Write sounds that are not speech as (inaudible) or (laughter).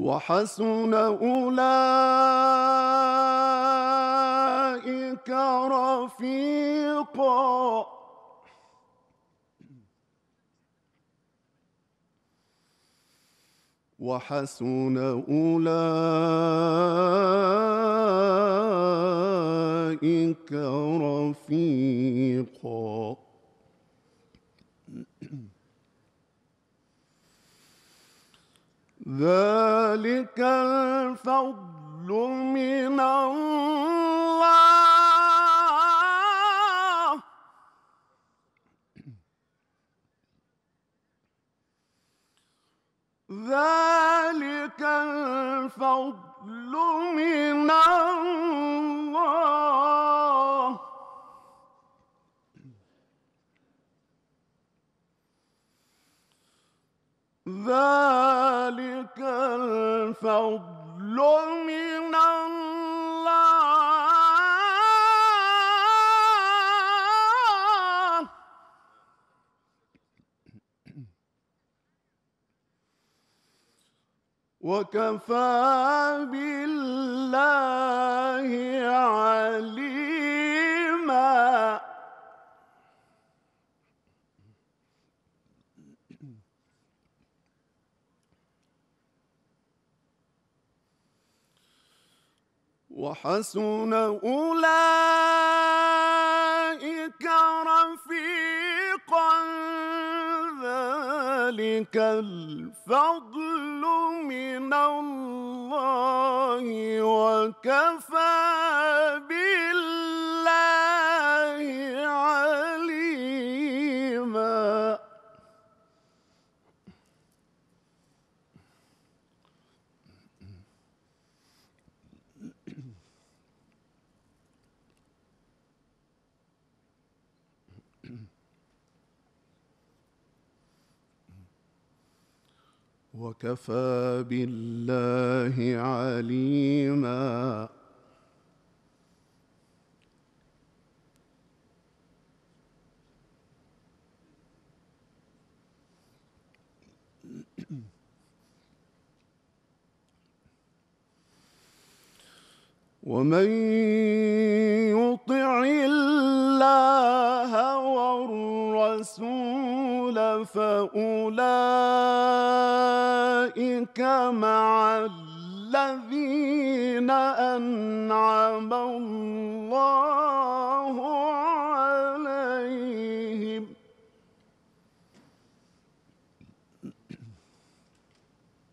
وحسن أولئك رفيقا وحسن أولئك رفيقا ذلك الفضل من الله ذلك الفضل من الله ذلك الفضل من الله وكفى بالله عليما وحسن أولئك رفيقا ذلك الفضل من الله وكفى به (clears throat) وكفى بالله عليما (clears throat) ومن الرسول فأولئك مع الذين أنعم الله